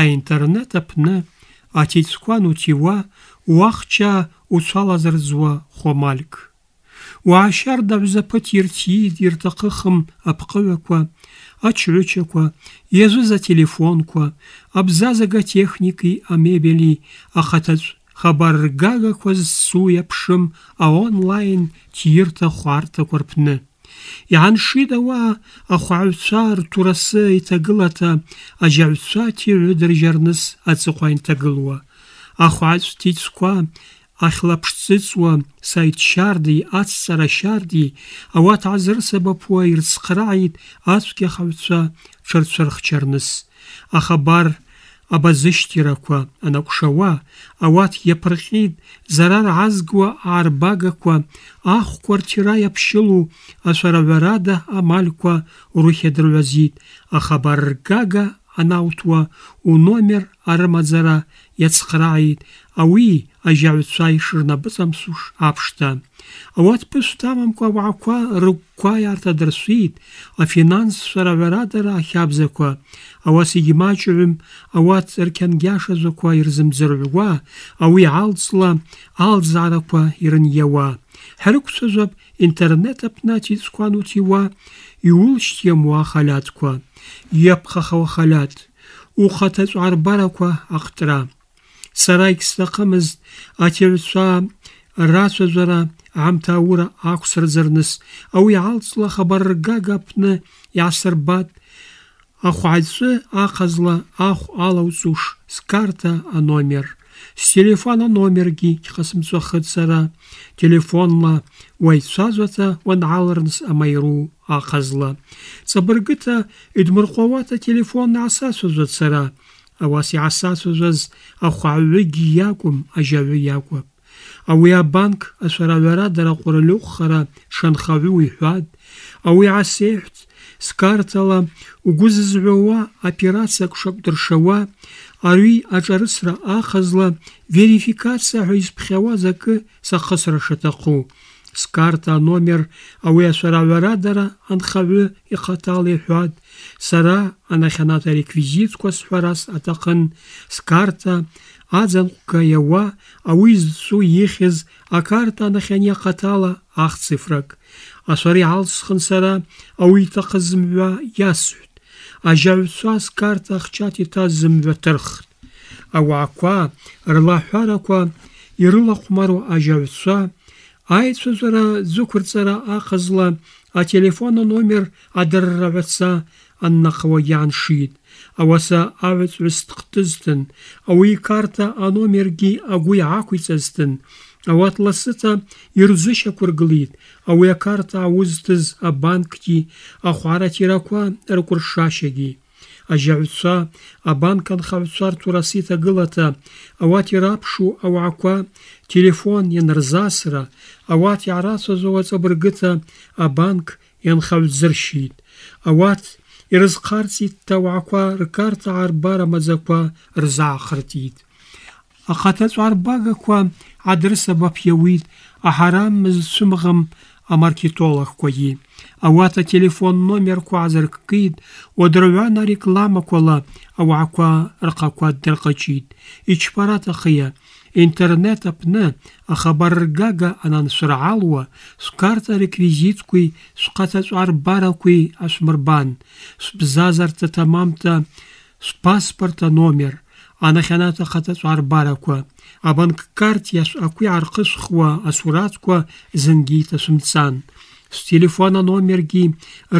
аинтернет-аҟны атеицқәа нутиуа уахча уцәалазырӡуа хәамальк уаашьарда аҩзаԥыҭ ирҭиит ирҭахыхым апҟыҩақәа ачҩычақәа за телефонква абзазага техникеи амебели ахаҭаҿ су зсу а онлайн тирта хәарҭақәа көрпіні. Иааншит ауаа ахәаҩцәа рҭурасы иҭагылата аџьаҩцәа ҭиҩыдыржьарныс аҵыхәа инҭагылуа. Ахәаатә ҭицқәа ахьлаԥшҵыҵуа саидшьардеи ацҵарашьардеи ауат азырсабаԥуа ирцхрааит ацәгьахаҩцәа ҽырцәырхчарныс. Аха бар اما زشتی کو، انا اوشوا اوات یه پرخید زرار عزگوه عربا کو اخ آخو کورتی را یه امال کو، روحی در وزید анаутуа уномер арымаӡара иацхрааит ауи ажьаҩцәа ишырнапыҵамсуш аԥшӡа ауат ԥышә дамамкәа ауаақәа рыгәқәа иаарҭадырсәит афинансцәа раҳәарадара ахьабзақәа ауас игьмаҷҩым ауат рқьангьашаӡақәа ирзымӡырҩуа ауи алҵла алӡаарақәа ирыниауа ҳрықәцәажәап интернет аԥны и ануҭиуа иулшьҭиамуа халятква хата халаҭ, ухаҭаҵәаарбарақәа ахтра. Сара егьсҭахымызт аҭерцәа рацәажәара аамҭа аура ақәсырӡырныс, ауи алҵла хабарргага апны иаасырбат, ахәааҵәы ахазла суш с скарта аномер. с телефона номергьы иҟасымҵәахыцара телефонла ван аларнс амаиру ахазла ҵабыргыта идмырҟәауата телефонна асацәажәоит сара ауас иаасацәажәаз ахәааҩыгьы иакәым ажьаҩы иакәып ауи абанк ашәарагӏвара дара ҟәралыххара дшанхаҩу иҳәатӏ ауи гӏасеихӏвтӏ скартала угвы зызгӏвауа операциякӏ шакӏвдыршауа ари аҿарыцра ахазла верификациа ҳәа изԥхьауаз акы сахысра шаҭаху скарта номер ауи ашәарагӏварадара анхаҩы ихъатала хуад. сара анахьанат ареквизитква схӏварас с скарта адзанкъвка йауа ауи а карта акарта анахьани ах цифрак. Асвари йгӏалсхын сара ауи йтахъыз зымгӏва اجا وس کارت اخچاتی تازم وترخت او عکوا رلهارا کو ایرولا قمر او اجا وسه آی سوزرا زوکر سرا اخزلا ا تلفونو نومر ا درو بچا انخه و شید او ا ورس وستقتزتن او اوی کارت ا نومر گی اگویا کویستتن Ауат ласыҵа ирзышьақәыргылеит ауи акарта гӏаузтыз абанкгьи ахәаратирақәа ркәыршашьагьи ажьаҩцәа абанк анхаҩцәа ртурас иҭагылата ауат ираԥшу ауаагәа телефон ианырзасра ауат иаарацәажәо аҵабыргыта абанк ианхаҩӡыршьит ауат ирызхарҵит ауаагәа ркарта аарбара маӡақәа рзаахыртит ахаҭаҵәа арбагақәа адреса баф яуит, аҳарам зцәымӷам амаркетологқәагьы. Ауат ателефон номерқәа аазырккит, уадырҩан арекламақәала ауаақәа рҟақәа дырҟаҷит. Ичпараҭахиа, интернет аҟны ахабарргага ананшралуа шәқарҭа реквизитқәеи шәхаҭаҵәа рбарақәеи ашәмырбан, шәбзазарҭа тамамта шәпаспорт аномер, анахьанаҭахаҭа ҵәаарбарақәа, абанккарт иашәҟақәа иаархысхуа асураҭқәа зынгьы иҭацәымҵан. Стелефон аномергьы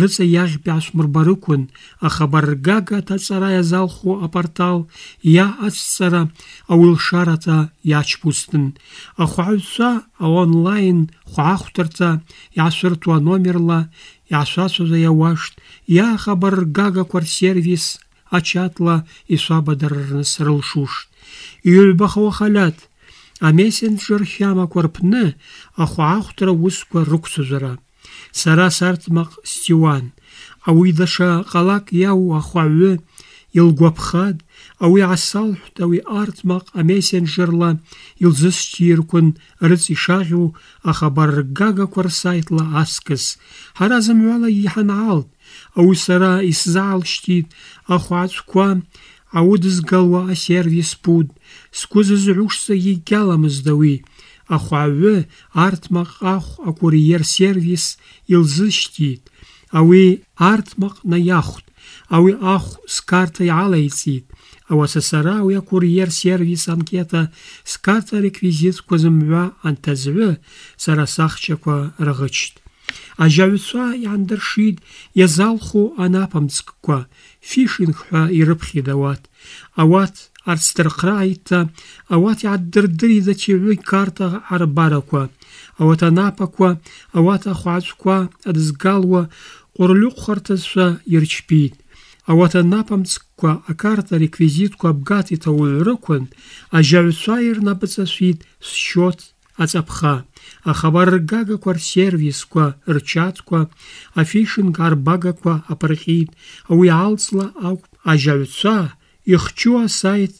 рыҵа иаӷьтәи аашәмырбарықәын, аха баргага аҭаҵара иазалху апортал иа ячпустын. ауилшараҭа иаачпусҭын. онлайн аонлаин хәаахәҭарҭа иаашәыртуа номерла Я иауашт, иаахабаргагақәа рсервис ачатла и Юльбаха срылшушт. а месен корпны корпны, а хуахтра усқәа руксузара. Сара сарҭмаҟ Стиуан, ауи даҽа ҟалак иау ахәаҩы илгәаԥхад, ауи аасалҳәт ауи арҭмаҟ амесенџьерла илзысҿииркәын рыц ишаӷьу ахабарргагақәа рсайтла аскыс. вала ехан аалт. Ау сара йсзыгӏалщтитӏ ахвгӏачӏвква гӏаудызгалуа асервис путӏ сгвы зызгӏушцӏагьи гьаламызтӏ артма ахвгӏагӏвы артмакъахв акурьер сервис йылзыщтитӏ ауи артмакъна йахвтӏ ауи ах скарта йгӏалайцӏитӏ ауаса сара ауи акурьер сервис анкета скарта реквизит зымгӏва антазгӏвы сара сахчаква ргъычтӏ اجیوسای آندرشید یزالخو خو آنابامزک قو فیشین خو ایربخید آوات اوات از ترکرایت آوات ادردی دچیوی کارت خو اربارا قو آوات آنابا قو آوات خود قو از گالو اورلیک خارت خو ایرچپید آوات آنابامزک قو اکارت ریکویزیت قو ابگاتی تاول رکون اجیوسایر نبتسفید شود. аҵаԥха ахабар ргагақәа рсервисқәа рчатқәа афишинг арбагақәа аԥырҟьит уи алҵла акәп ажьаҩцәа ихчу асаит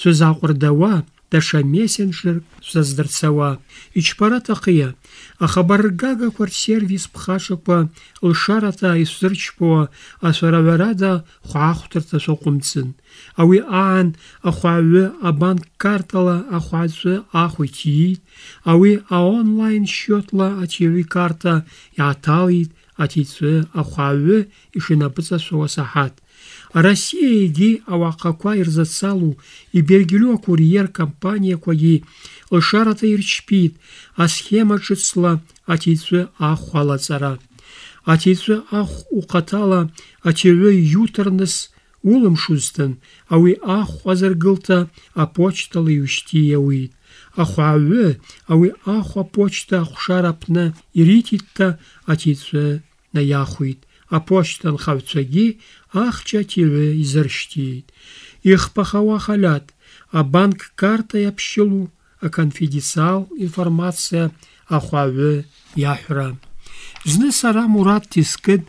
шәызааҟәырдауа даша мессенджер саздарцауа ичпара аҭахыя сервис рсервис ԥхашақәа лшарата исзырчпауа ацәараҩарада хәаахәҭырҭа шәаҟәымҵын ауи аан а абанк картала ахәааҵәы ахә иҭиит ауи аонлайн шьотла ачаҩи карта иааҭалеит аҭиҵәы ахәааҩы ишынапыҵашәауа саҳаҭ Россиягьы ауахъаква и йбергьльу акурьер компанияквагьи лшарата а схема шӏыцла атицӏы ахв алацӏара. ах аху ухъатала атигӏвы ютырныс улымшузтын ауи ахв азыргылта а йущтийауитӏ. Ахвгӏагӏвы ауи ахв апочта почта хушарапна ирититта на найахвитӏ. аԥошьҭанхаҩцәагьы ахчаҭирҩы изыршьҭит. Ихԥахауа халят а банк карта а аконфиденциал информация ахәаҩы иаҳәра. Зны сара Мурат Тискыд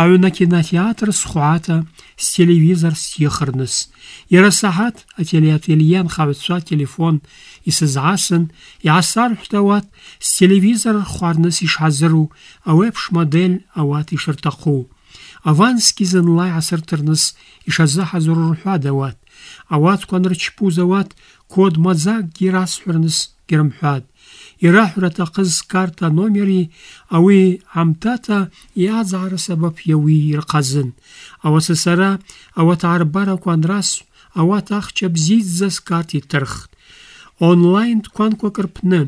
аҩны акинотеатр схәаата стелевизор стиахарныс иара саҳаҭ ателеателиа анхаҩцәа телефон исызаасын иаасарҳәт ауат стелевизор рхәарныс ишҳазыру ауеиԥш модель ауат ишырҭаху авансгьы зынла иаасырҭарныс ишазыҳазыру рҳәад ауат ауатқәа анырчԥуз ауат код маӡакгьы ирасҳәарнысгьы рымҳәад ираҳурата қыз карта номери ауи амтата иазгӏара сабаб йауи ирхъазын ауа сасара ауат гӏарбараква анрас ауат ахча бзидзас карт йтырхтӏ онлайн тканква кӏырпны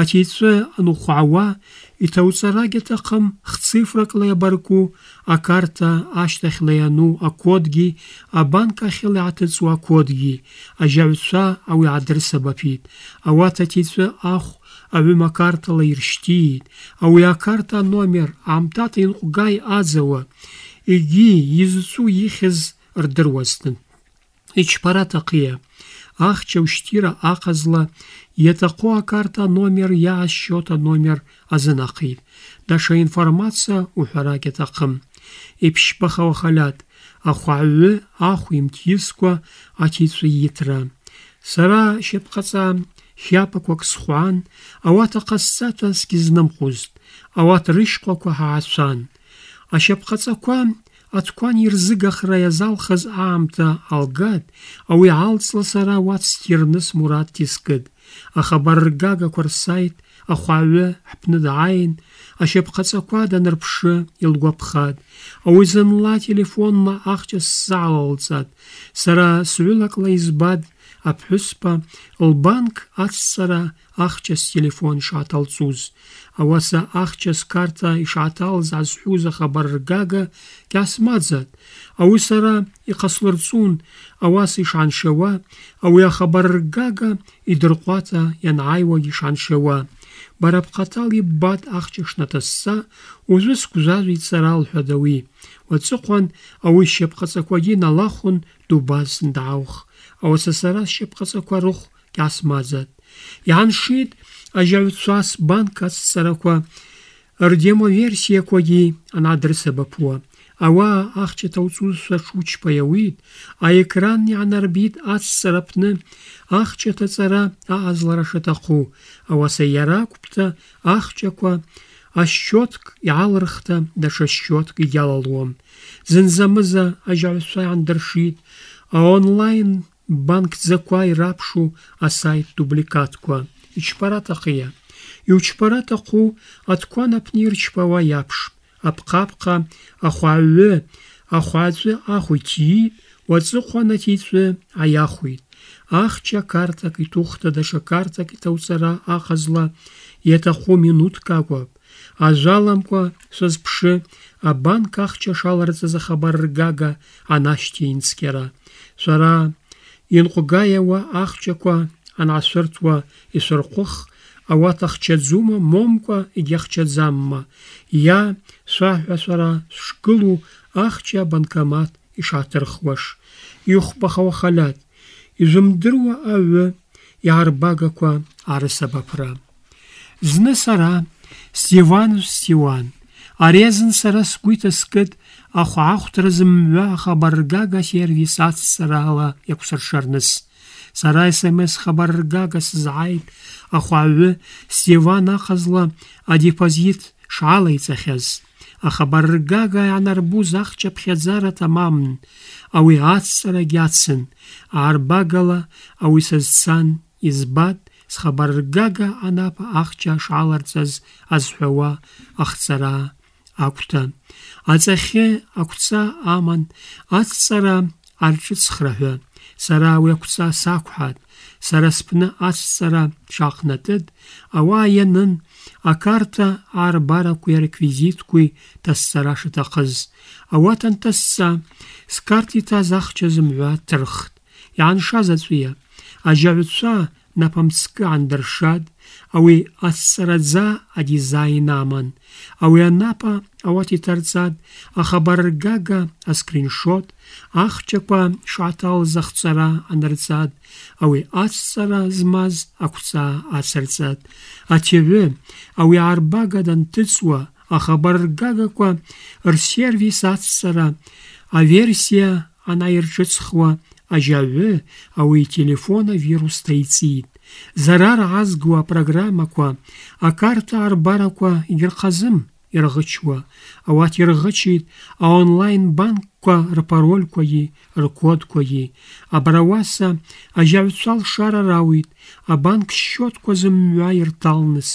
атицӏвы анухвгӏауа йтауцӏара гьатахъым хцифракӏла йабарку акарта ащтахьла йану акодгьи абанк ахьла йгӏатыцӏуа акодгьи ажьагӏвчва ауи гӏадрысабапитӏ ауат атицӏвы ахв аҩыма акарта карта номер амтатын аномер азава, иги иҟаӡауа, егьи изҵәу Ич рдыруазтын. Ичԥараҭахиа, ахча ушьҭира аҟазла карта номер, я иаасчет номер азынахит. Даша информациа уҳәарак иаҭахым. Иԥшьбахауа халят, ахәаҩы аху имҭискуа аҭицәа иҭра. Сара шьапҟаҵа хиа пак ок схوان قصت از گزنم اس کی زنم ریش ها حسن اشب قصه کو ات کوان یرزی گخ خز عمته алгат اوی وی อัล سلا سرا وات ستیرنس مراد تسکد اخبر گاگ کور اخواوه اخوا عین اشب قصه کو د نرپشه یل گوپخاد او زنم ما اخچ سال سرا سویلک لایزباد аԥҳәыспа лбанк аццара ахчас телефон ишааҭалҵуз ауаса ахчас карта ишааҭалаз азҳәуз ахабаргага кьасмаӡат ауи сара иҟаслырҵун ауас ишааншьауа ауи ахабаргага идырҟәаҵа ианааиуагьы ишааншьауа бара бхаҭал иббат ахча шнаҭасса ужәы сгәжәажәа ицара лҳәада уи уаҵыхәан ауи шьапҟаҵақәагьы налахәын дубазсын дааух аусасарас шьапҟаҵақәа рыхә иасмаӡат иааншит ажьаҩцәа сбанк ацҵарақәа рдемоверсиақәагьы анадрес абаԥуа ауаа ахчаҭа уҵусҭа ҽучԥа иауит аекран иаанарбит ацҵара аԥны ахчаҭа ҵара аҟазлара шаҭаху ауаса ақчы акәпта ахчақәа ашьотк иаалырхта даҽа и егьалалуам зынзамыза ажьаҩцәа а онлайн банк банкӡақәа ираԥшу асаит дубликаткқәа ичпара ҭахиа иучпара ҭаху аҭқәан аԥны ирчпауа иаԥшп апҟапҟа ахәааҩы ахәаҵәы ахәиҭии уаҵыхәан аҭиҵәы аиахәит ахча картак иҭухта даша картак иҭауҵара ахазла иаҭаху минуҭк акәап ажәаламкәа а абанк ахча шаларҵаз ахабар ргага анашьҭиин цқьара шәара Инкъвгайауа ахчӏаква ангӏашвыртуа йшвырхъвых, ауат ахчадзума момкӏва йгьахчадзамма, йа швахӏвашвара швшгылу ахча банкомат йшгӏатырхуаш. Йухпахауа халат, йжвымдыруа агӏвы йгӏарбагаква гӏарысабапра. Зны сара Стиван Стиван, арезын сара сгвы йтаскӏытӏ ахәаахәҭра зымҩа ахабаргага асервис ацҵарала иақәсыршарныс Сарай смс хабаргага сызааит ахәааҩы стеван ахазла адепозит шаалаиҵахьаз ахабаргага ианарбуз ахчаԥхьаӡара тамамн ауи ацҵарагьы ацын аарбагала ауи сазцан избат схабаргага анапа ахча аз азҳәауа ахҵара акәҭан, азахе ақәца аман, аҵҵара арҿыцхраҳәа, сара уи ақәца сақәҳат, сара сԥны аҵҵара шааҟнатыд, ауа ианын, акарта аарбарақәеи ареквизиткәеи ҭасҵара шаҭахыз. Ауат анҭасца, скарҭ иҭаз ахча зымҩа ҭырхт. Иааншаз аҵәиа, напамцкы аандыршад, ауи азцараӡа адизайн аман, ауи анапа Ауати тарцад, ахабаргага аскриншот, ахчақәа шаҭалз захцара анарҵад, ауи ацҵара змаз ақәҵа ацырҵад. Аҭиаҩы ауи арбага версия ахабаргагақәа рсервис ацҵара, аверсиа вирус ажьаҩы ауи телефон авирус ҭаиҵит. Зарара азгуа апрограммақәа, акарта арбараква егьырхазым ирӷычуа ауат код аонлайн-банкқәа рпарольқәагьы а абра а ажьаҩцәа шара рауит абанк счетқәа зымҩа ирҭалныс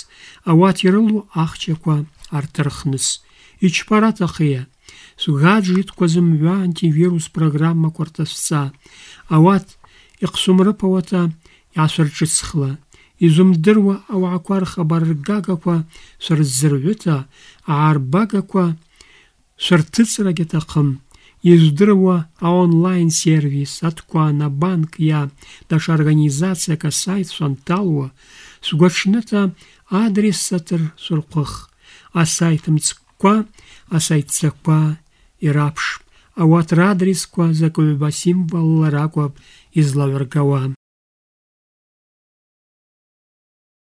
ауат ирылоу ахчақәа арҭырхныс ичпараҭахеиа сгаджитқәа зымҩа антивирус программа Ават ауат иҟсумрыԥауата иасырҿыцхла изумдыруа ауаақәа рхабаргагақәа шырзырҩыта аарбагақәа шырҭыҵрагьы аҭахым издыруа аонлайн сервис на банк иа даҽа организациак сайт шанҭалуа сгәаҽныта адрес сатыр сырҟых асаит мцқәа асаитцақәа ираԥшп ауат радресқәа закәыҩба символла ракәып излаҩаргауа